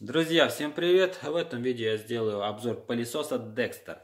Друзья, всем привет! В этом видео я сделаю обзор пылесоса Dexter.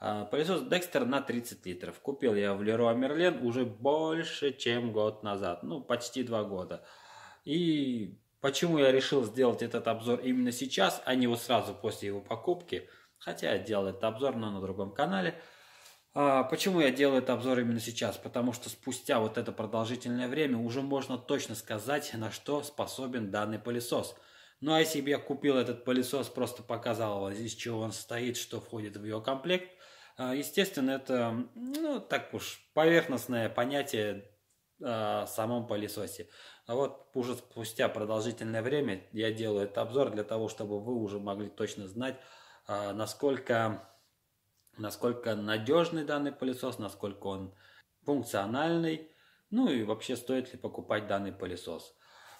А, пылесос Dexter на 30 литров. Купил я в Leroy Merlin уже больше, чем год назад. Ну, почти два года. И почему я решил сделать этот обзор именно сейчас, а не вот сразу после его покупки. Хотя я делал этот обзор, но на другом канале. А, почему я делаю этот обзор именно сейчас? Потому что спустя вот это продолжительное время уже можно точно сказать, на что способен данный пылесос – ну а если бы я купил этот пылесос, просто показал, здесь чего он стоит, что входит в его комплект, э, естественно, это, ну, так уж, поверхностное понятие э, о самом пылесосе. А вот уже спустя продолжительное время я делаю этот обзор для того, чтобы вы уже могли точно знать, э, насколько, насколько надежный данный пылесос, насколько он функциональный, ну и вообще стоит ли покупать данный пылесос.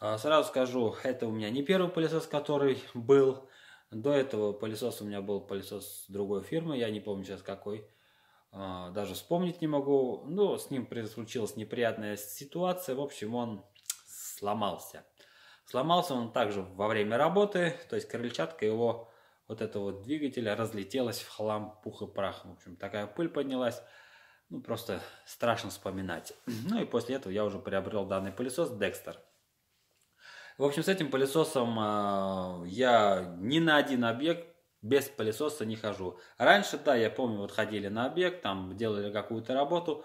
А, сразу скажу, это у меня не первый пылесос, который был. До этого пылесос у меня был пылесос другой фирмы, я не помню сейчас какой. А, даже вспомнить не могу. Но ну, с ним случилась неприятная ситуация. В общем, он сломался. Сломался он также во время работы, то есть крыльчатка его вот этого вот двигателя разлетелась в хлам, пух и прах. В общем, такая пыль поднялась. Ну, просто страшно вспоминать. Ну и после этого я уже приобрел данный пылесос Dexter. В общем, с этим пылесосом а, я ни на один объект без пылесоса не хожу. Раньше, да, я помню, вот ходили на объект, там делали какую-то работу.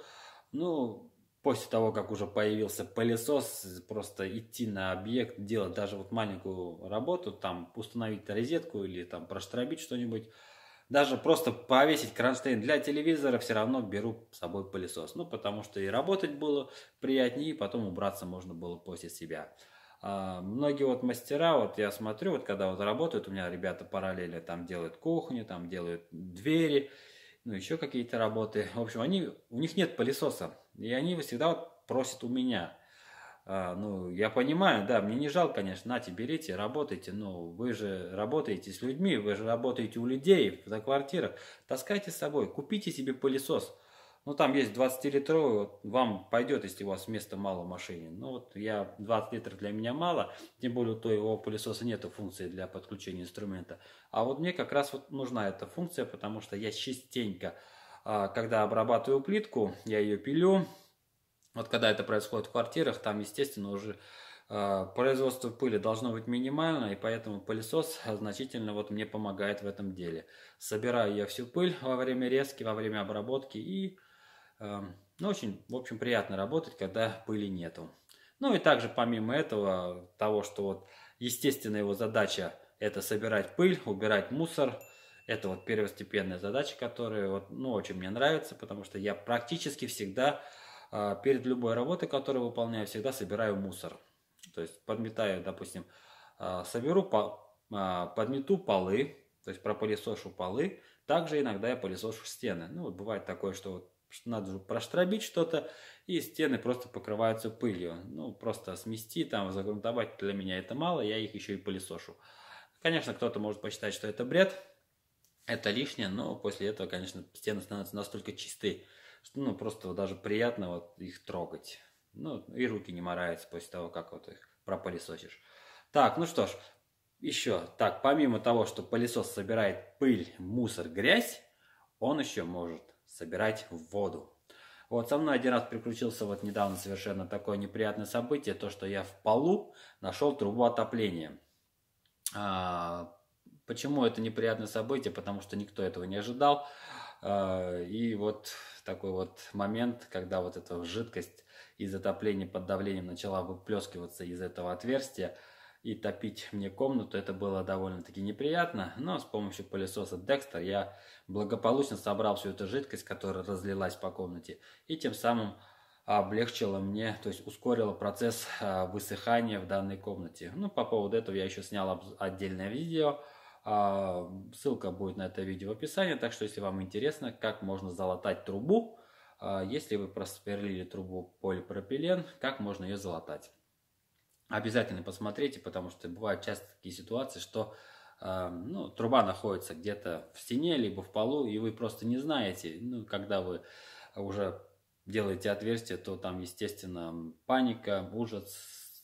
Ну, после того, как уже появился пылесос, просто идти на объект, делать даже вот маленькую работу, там установить розетку или там проштробить что-нибудь, даже просто повесить кронштейн для телевизора, все равно беру с собой пылесос. Ну, потому что и работать было приятнее, и потом убраться можно было после себя. А, многие вот мастера, вот я смотрю, вот когда вот работают, у меня ребята параллели там делают кухни, там делают двери, ну еще какие-то работы. В общем, они, у них нет пылесоса, и они всегда вот просят у меня. А, ну, я понимаю, да, мне не жалко, конечно, нате, берите, работайте, но вы же работаете с людьми, вы же работаете у людей, за квартирах, таскайте с собой, купите себе пылесос – ну, там есть 20-литровый, вот, вам пойдет, если у вас места мало в машине. Ну, вот я 20 литров для меня мало, тем более у того пылесоса нет функции для подключения инструмента. А вот мне как раз вот нужна эта функция, потому что я частенько, а, когда обрабатываю плитку, я ее пилю. Вот когда это происходит в квартирах, там, естественно, уже а, производство пыли должно быть минимально, и поэтому пылесос значительно вот мне помогает в этом деле. Собираю я всю пыль во время резки, во время обработки и Эм, ну, очень, в общем, приятно работать, когда пыли нету. Ну и также помимо этого, того, что вот естественно его задача это собирать пыль, убирать мусор, это вот первостепенная задача, которая вот, ну, очень мне нравится, потому что я практически всегда а, перед любой работой, которую выполняю, всегда собираю мусор. То есть подметаю, допустим, а, соберу, а, подмету полы, то есть пропылесошу полы, также иногда я пылесошу стены. Ну, вот бывает такое, что вот что надо же проштробить что-то, и стены просто покрываются пылью. Ну, просто смести, там, загрунтовать для меня это мало, я их еще и пылесошу. Конечно, кто-то может посчитать, что это бред, это лишнее, но после этого, конечно, стены становятся настолько чисты, что, ну, просто даже приятно вот их трогать. Ну, и руки не мораются после того, как вот их пропылесосишь. Так, ну что ж, еще, так, помимо того, что пылесос собирает пыль, мусор, грязь, он еще может собирать в воду. Вот со мной один раз приключился вот недавно совершенно такое неприятное событие, то, что я в полу нашел трубу отопления. А, почему это неприятное событие? Потому что никто этого не ожидал. А, и вот такой вот момент, когда вот эта жидкость из отопления под давлением начала выплескиваться из этого отверстия, и топить мне комнату. Это было довольно-таки неприятно, но с помощью пылесоса Dexter я благополучно собрал всю эту жидкость, которая разлилась по комнате, и тем самым облегчило мне, то есть ускорило процесс а, высыхания в данной комнате. Ну, по поводу этого я еще снял отдельное видео, а, ссылка будет на это видео в описании, так что если вам интересно, как можно залатать трубу, а, если вы просперлили трубу полипропилен, как можно ее залатать обязательно посмотрите, потому что бывают часто такие ситуации, что а, ну, труба находится где-то в стене, либо в полу, и вы просто не знаете, ну, когда вы уже делаете отверстие, то там, естественно, паника, ужас,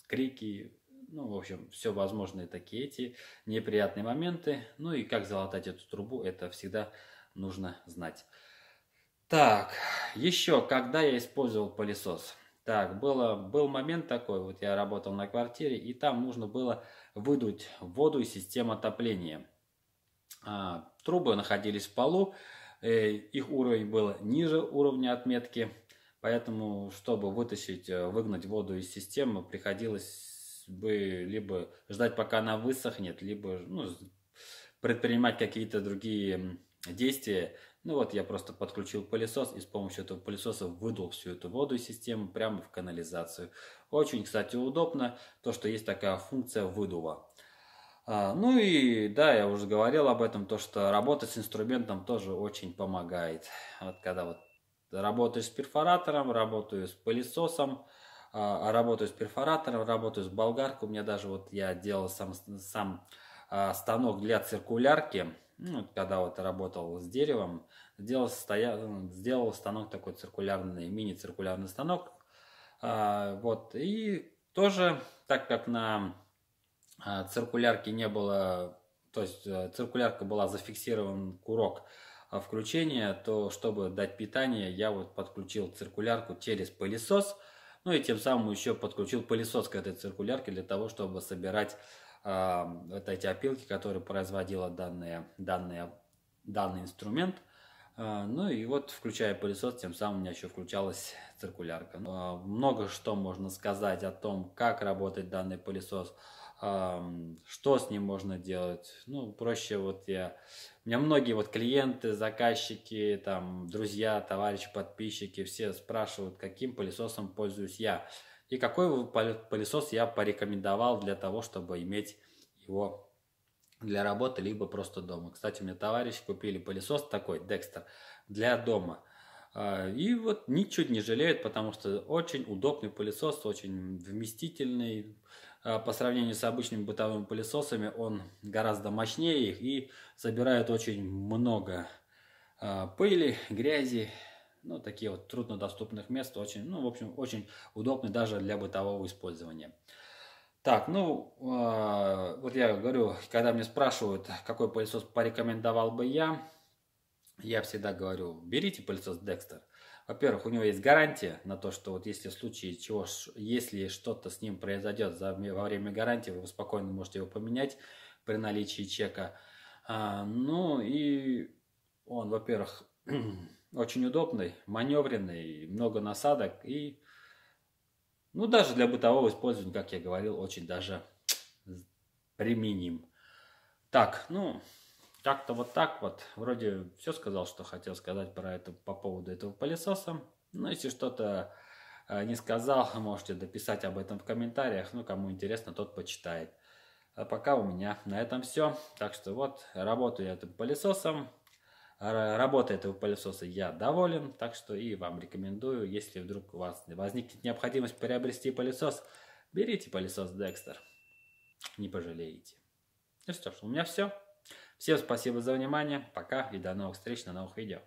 крики, ну, в общем, все возможные такие эти неприятные моменты. Ну и как залатать эту трубу, это всегда нужно знать. Так, еще, когда я использовал пылесос – так, было, был момент такой, вот я работал на квартире, и там нужно было выдуть воду из системы отопления. А, трубы находились в полу, э, их уровень был ниже уровня отметки, поэтому, чтобы вытащить, э, выгнать воду из системы, приходилось бы либо ждать, пока она высохнет, либо ну, предпринимать какие-то другие действия, ну вот я просто подключил пылесос и с помощью этого пылесоса выдул всю эту воду из системы прямо в канализацию. Очень, кстати, удобно то, что есть такая функция выдува. А, ну и да, я уже говорил об этом, то, что работа с инструментом тоже очень помогает. Вот когда вот работаешь с перфоратором, работаю с пылесосом, а, а работаю с перфоратором, работаю с болгаркой. У меня даже вот я делал сам, сам станок для циркулярки, ну, когда вот работал с деревом, сделал, стоя... сделал станок такой циркулярный, мини-циркулярный станок. А, вот, и тоже, так как на а, циркулярке не было, то есть э, циркулярка была зафиксирован курок а, включения, то чтобы дать питание, я вот подключил циркулярку через пылесос, ну и тем самым еще подключил пылесос к этой циркулярке для того, чтобы собирать вот эти опилки, которые производила данная, данная, данный инструмент. А, ну и вот, включая пылесос, тем самым у меня еще включалась циркулярка. Ну, а, много что можно сказать о том, как работает данный пылесос, что с ним можно делать. Ну, проще вот я... У меня многие вот клиенты, заказчики, там, друзья, товарищи, подписчики, все спрашивают, каким пылесосом пользуюсь я и какой пылесос я порекомендовал для того, чтобы иметь его для работы, либо просто дома. Кстати, у меня товарищи купили пылесос такой, Декстер, для дома. А, и вот ничуть не жалеют, потому что очень удобный пылесос, очень вместительный. А, по сравнению с обычными бытовыми пылесосами он гораздо мощнее их и забирает очень много а, пыли, грязи ну, такие вот труднодоступных мест, очень, ну, в общем, очень удобны даже для бытового использования. Так, ну, э, вот я говорю, когда мне спрашивают, какой пылесос порекомендовал бы я, я всегда говорю, берите пылесос Dexter. Во-первых, у него есть гарантия на то, что вот если в случае чего, если что-то с ним произойдет за, во время гарантии, вы спокойно можете его поменять при наличии чека. А, ну и он, во-первых, Очень удобный, маневренный, много насадок и, ну, даже для бытового использования, как я говорил, очень даже применим. Так, ну, как-то вот так вот. Вроде все сказал, что хотел сказать про это, по поводу этого пылесоса. Ну если что-то э, не сказал, можете дописать об этом в комментариях. Ну, кому интересно, тот почитает. А пока у меня на этом все. Так что вот, работаю я этим пылесосом работой этого пылесоса я доволен, так что и вам рекомендую, если вдруг у вас возникнет необходимость приобрести пылесос, берите пылесос Dexter, не пожалеете. Ну что ж, у меня все. Всем спасибо за внимание, пока и до новых встреч на новых видео.